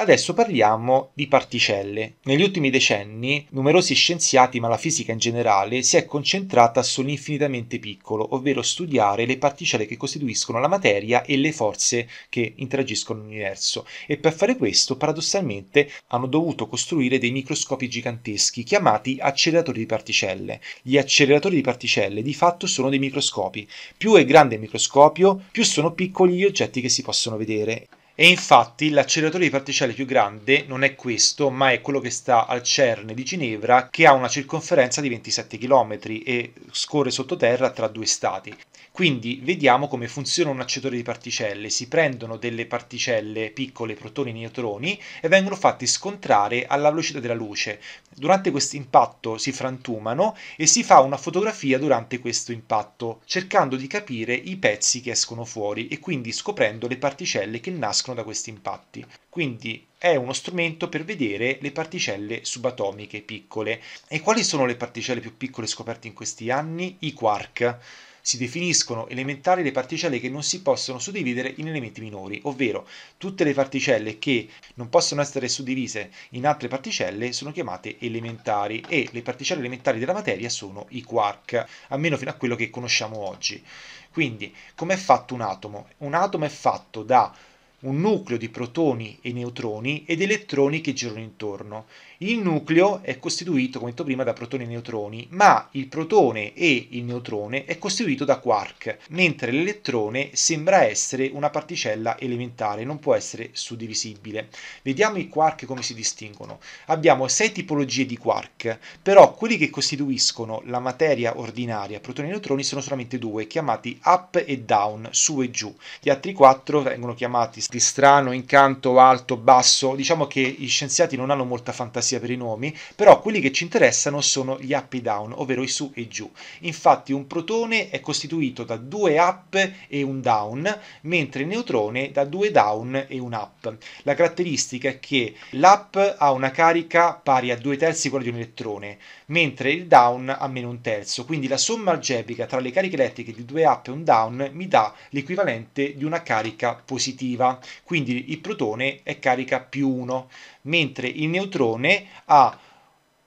Adesso parliamo di particelle. Negli ultimi decenni numerosi scienziati, ma la fisica in generale, si è concentrata sull'infinitamente piccolo, ovvero studiare le particelle che costituiscono la materia e le forze che interagiscono l'universo. E per fare questo, paradossalmente, hanno dovuto costruire dei microscopi giganteschi chiamati acceleratori di particelle. Gli acceleratori di particelle di fatto sono dei microscopi. Più è grande il microscopio, più sono piccoli gli oggetti che si possono vedere. E infatti l'acceleratore di particelle più grande non è questo, ma è quello che sta al CERN di Ginevra, che ha una circonferenza di 27 km e scorre sottoterra tra due stati. Quindi vediamo come funziona un acceleratore di particelle. Si prendono delle particelle piccole, protoni e neutroni, e vengono fatti scontrare alla velocità della luce. Durante questo impatto si frantumano e si fa una fotografia durante questo impatto, cercando di capire i pezzi che escono fuori e quindi scoprendo le particelle che nascono nascono da questi impatti. Quindi è uno strumento per vedere le particelle subatomiche piccole. E quali sono le particelle più piccole scoperte in questi anni? I quark. Si definiscono elementari le particelle che non si possono suddividere in elementi minori, ovvero tutte le particelle che non possono essere suddivise in altre particelle sono chiamate elementari e le particelle elementari della materia sono i quark, almeno fino a quello che conosciamo oggi. Quindi, com'è fatto un atomo? Un atomo è fatto da un nucleo di protoni e neutroni ed elettroni che girano intorno. Il nucleo è costituito, come detto prima, da protoni e neutroni, ma il protone e il neutrone è costituito da quark, mentre l'elettrone sembra essere una particella elementare, non può essere suddivisibile. Vediamo i quark come si distinguono. Abbiamo sei tipologie di quark, però quelli che costituiscono la materia ordinaria, protoni e neutroni, sono solamente due, chiamati up e down, su e giù. Gli altri quattro vengono chiamati di strano, incanto, alto, basso. Diciamo che gli scienziati non hanno molta fantasia per i nomi, però quelli che ci interessano sono gli up e down, ovvero i su e giù. Infatti un protone è costituito da due up e un down, mentre il neutrone da due down e un up. La caratteristica è che l'up ha una carica pari a due terzi quella di un elettrone, mentre il down a meno un terzo. Quindi la somma algebrica tra le cariche elettriche di due up e un down mi dà l'equivalente di una carica positiva quindi il protone è carica più 1, mentre il neutrone ha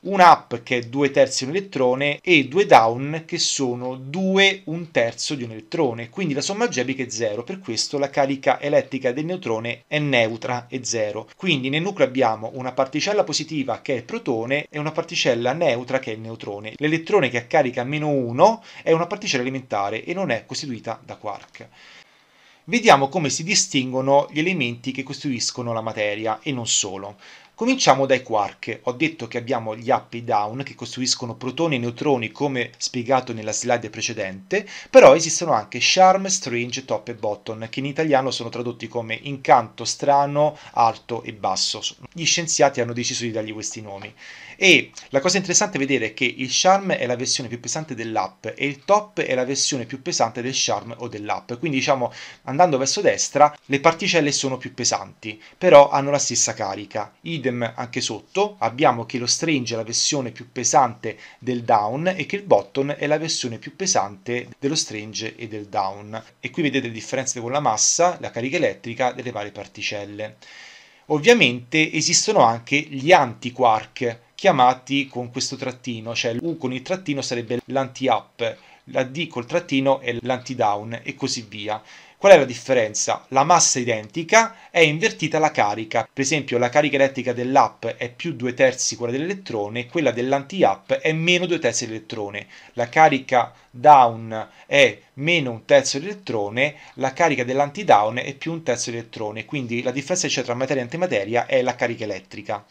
un up che è 2 terzi di un elettrone e due down che sono 2 un terzo di un elettrone, quindi la somma algebrica è 0, per questo la carica elettrica del neutrone è neutra, è 0. Quindi nel nucleo abbiamo una particella positiva che è il protone e una particella neutra che è il neutrone. L'elettrone che ha carica meno 1 è una particella elementare e non è costituita da quark vediamo come si distinguono gli elementi che costituiscono la materia e non solo. Cominciamo dai quark. Ho detto che abbiamo gli up e down che costruiscono protoni e neutroni come spiegato nella slide precedente, però esistono anche charm, strange, top e bottom che in italiano sono tradotti come incanto, strano, alto e basso. Gli scienziati hanno deciso di dargli questi nomi. E la cosa interessante è vedere che il charm è la versione più pesante dell'app e il top è la versione più pesante del charm o dell'app. Quindi diciamo andando verso destra le particelle sono più pesanti, però hanno la stessa carica. Idem item anche sotto abbiamo che lo strange è la versione più pesante del down e che il button è la versione più pesante dello strange e del down. E qui vedete le differenze con la massa, la carica elettrica delle varie particelle. Ovviamente esistono anche gli anti quark chiamati con questo trattino, cioè U con il trattino sarebbe l'anti-up la D col trattino è l'antidown e così via. Qual è la differenza? La massa identica è invertita la carica, per esempio la carica elettrica dell'app è più due terzi quella dell'elettrone, quella dell'anti-app è meno due terzi dell'elettrone, la carica down è meno un terzo dell'elettrone, la carica dell'anti-down è più un terzo dell'elettrone, quindi la differenza che c'è tra materia e antimateria è la carica elettrica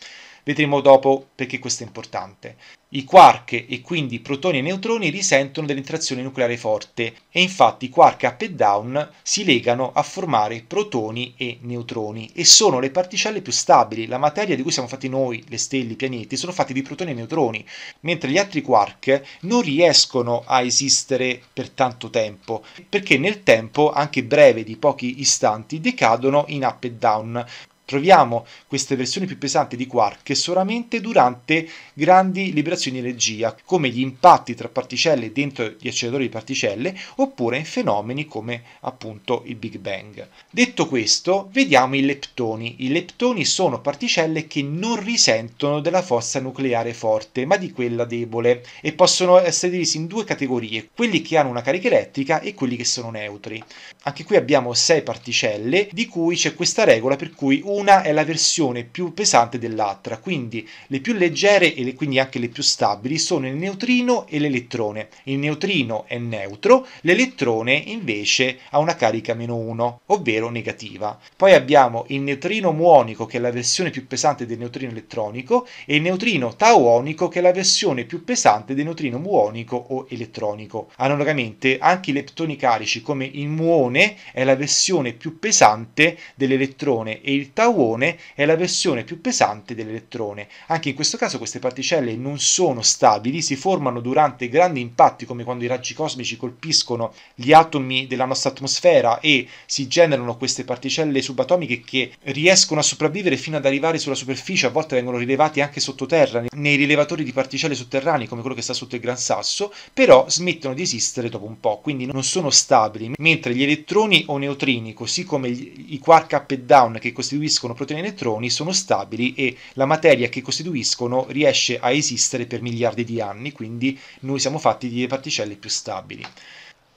vedremo dopo perché questo è importante. I quark e quindi i protoni e i neutroni risentono dell'interazione nucleare forte e infatti i quark up e down si legano a formare protoni e neutroni e sono le particelle più stabili. La materia di cui siamo fatti noi, le stelle, i pianeti, sono fatti di protoni e neutroni, mentre gli altri quark non riescono a esistere per tanto tempo perché nel tempo, anche breve di pochi istanti, decadono in up e down. Troviamo queste versioni più pesanti di quark che solamente durante grandi liberazioni di energia, come gli impatti tra particelle dentro gli acceleratori di particelle, oppure in fenomeni come appunto il Big Bang. Detto questo, vediamo i leptoni. I leptoni sono particelle che non risentono della forza nucleare forte, ma di quella debole e possono essere divisi in due categorie, quelli che hanno una carica elettrica e quelli che sono neutri. Anche qui abbiamo sei particelle, di cui c'è questa regola per cui uno una è la versione più pesante dell'altra, quindi le più leggere e le, quindi anche le più stabili sono il neutrino e l'elettrone. Il neutrino è neutro, l'elettrone invece ha una carica meno 1, ovvero negativa. Poi abbiamo il neutrino muonico che è la versione più pesante del neutrino elettronico e il neutrino tauonico che è la versione più pesante del neutrino muonico o elettronico. Analogamente anche i leptoni carici come il muone è la versione più pesante dell'elettrone e il tauonico tauone è la versione più pesante dell'elettrone. Anche in questo caso queste particelle non sono stabili, si formano durante grandi impatti come quando i raggi cosmici colpiscono gli atomi della nostra atmosfera e si generano queste particelle subatomiche che riescono a sopravvivere fino ad arrivare sulla superficie, a volte vengono rilevati anche sottoterra nei rilevatori di particelle sotterranee come quello che sta sotto il Gran Sasso, però smettono di esistere dopo un po', quindi non sono stabili, mentre gli elettroni o neutrini, così come i quark up e down che costituiscono costituiscono proteine e elettroni sono stabili e la materia che costituiscono riesce a esistere per miliardi di anni, quindi noi siamo fatti di particelle più stabili.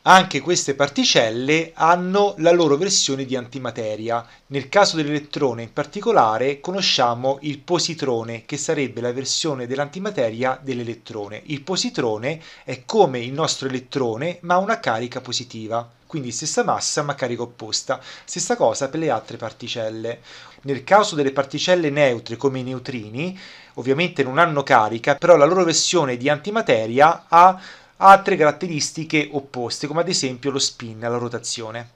Anche queste particelle hanno la loro versione di antimateria. Nel caso dell'elettrone in particolare conosciamo il positrone, che sarebbe la versione dell'antimateria dell'elettrone. Il positrone è come il nostro elettrone, ma ha una carica positiva quindi stessa massa ma carica opposta. Stessa cosa per le altre particelle. Nel caso delle particelle neutre come i neutrini, ovviamente non hanno carica, però la loro versione di antimateria ha altre caratteristiche opposte, come ad esempio lo spin, la rotazione.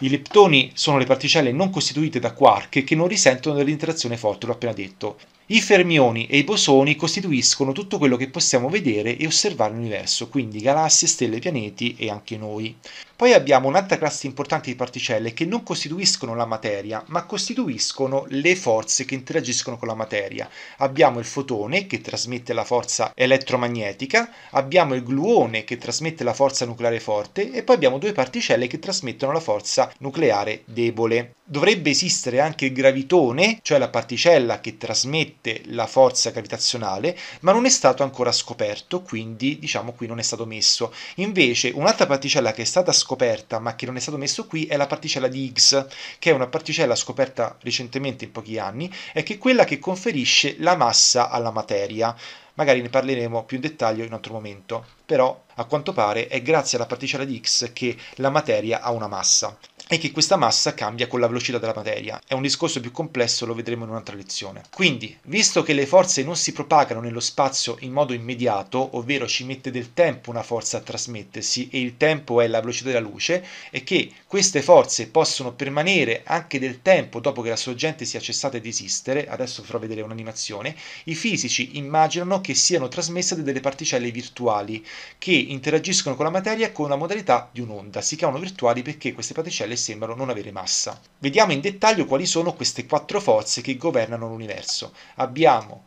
I leptoni sono le particelle non costituite da quark che non risentono dell'interazione forte, l'ho appena detto. I fermioni e i bosoni costituiscono tutto quello che possiamo vedere e osservare nell'universo, quindi galassie, stelle, pianeti e anche noi. Poi abbiamo un'altra classe importante di particelle che non costituiscono la materia, ma costituiscono le forze che interagiscono con la materia. Abbiamo il fotone che trasmette la forza elettromagnetica, abbiamo il gluone che trasmette la forza nucleare forte e poi abbiamo due particelle che trasmettono la forza nucleare debole. Dovrebbe esistere anche il gravitone, cioè la particella che trasmette trasmette la forza gravitazionale, ma non è stato ancora scoperto, quindi diciamo qui non è stato messo. Invece un'altra particella che è stata scoperta ma che non è stato messo qui è la particella di Higgs, che è una particella scoperta recentemente in pochi anni e che è quella che conferisce la massa alla materia. Magari ne parleremo più in dettaglio in un altro momento, però a quanto pare è grazie alla particella di Higgs che la materia ha una massa e che questa massa cambia con la velocità della materia. È un discorso più complesso, lo vedremo in un'altra lezione. Quindi, visto che le forze non si propagano nello spazio in modo immediato, ovvero ci mette del tempo una forza a trasmettersi e il tempo è la velocità della luce, e che queste forze possono permanere anche del tempo dopo che la sorgente sia cessata di esistere, adesso farò vedere un'animazione, i fisici immaginano che siano trasmesse da delle particelle virtuali che interagiscono con la materia con la modalità di un'onda. Si chiamano virtuali perché queste particelle sembrano non avere massa. Vediamo in dettaglio quali sono queste quattro forze che governano l'universo. Abbiamo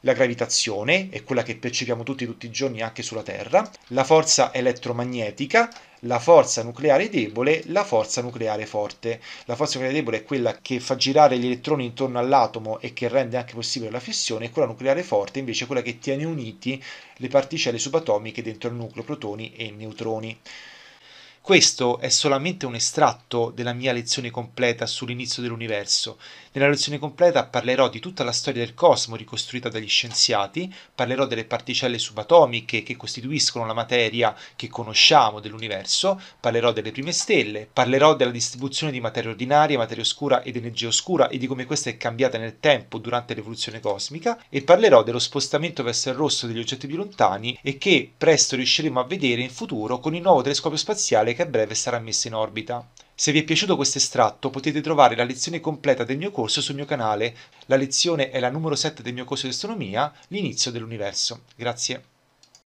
la gravitazione, è quella che percepiamo tutti, tutti i giorni anche sulla Terra, la forza elettromagnetica, la forza nucleare debole, la forza nucleare forte. La forza nucleare debole è quella che fa girare gli elettroni intorno all'atomo e che rende anche possibile la fissione, e quella nucleare forte invece è quella che tiene uniti le particelle subatomiche dentro il nucleo, protoni e neutroni. Questo è solamente un estratto della mia lezione completa sull'inizio dell'universo. Nella lezione completa parlerò di tutta la storia del cosmo ricostruita dagli scienziati, parlerò delle particelle subatomiche che costituiscono la materia che conosciamo dell'universo, parlerò delle prime stelle, parlerò della distribuzione di materia ordinaria, materia oscura ed energia oscura e di come questa è cambiata nel tempo durante l'evoluzione cosmica e parlerò dello spostamento verso il rosso degli oggetti più lontani e che presto riusciremo a vedere in futuro con il nuovo telescopio spaziale che a breve sarà messa in orbita. Se vi è piaciuto questo estratto potete trovare la lezione completa del mio corso sul mio canale. La lezione è la numero 7 del mio corso di astronomia, l'inizio dell'universo. Grazie.